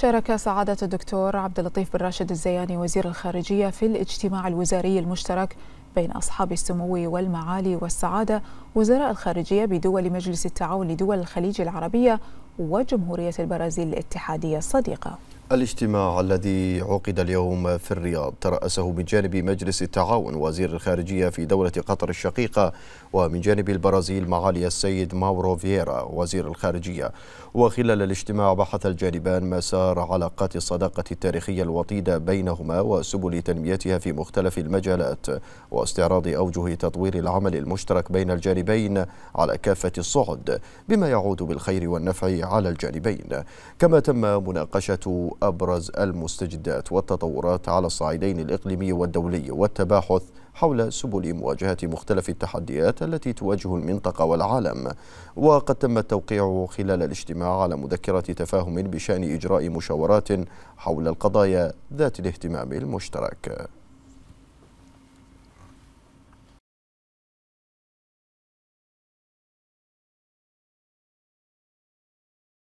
شارك سعادة الدكتور عبد اللطيف بن راشد الزياني وزير الخارجية في الاجتماع الوزاري المشترك بين أصحاب السمو والمعالي والسعادة وزراء الخارجية بدول مجلس التعاون لدول الخليج العربية وجمهورية البرازيل الاتحادية الصديقة الاجتماع الذي عقد اليوم في الرياض ترأسه من جانب مجلس التعاون وزير الخارجية في دولة قطر الشقيقة ومن جانب البرازيل معالي السيد ماورو فييرا وزير الخارجية وخلال الاجتماع بحث الجانبان مسار علاقات الصداقة التاريخية الوطيدة بينهما وسبل تنميتها في مختلف المجالات واستعراض أوجه تطوير العمل المشترك بين الجانبين على كافة الصعد بما يعود بالخير والنفع على الجانبين كما تم مناقشة أبرز المستجدات والتطورات على الصعيدين الإقليمي والدولي والتباحث حول سبل مواجهة مختلف التحديات التي تواجه المنطقة والعالم وقد تم التوقيع خلال الاجتماع على مذكرة تفاهم بشأن إجراء مشاورات حول القضايا ذات الاهتمام المشترك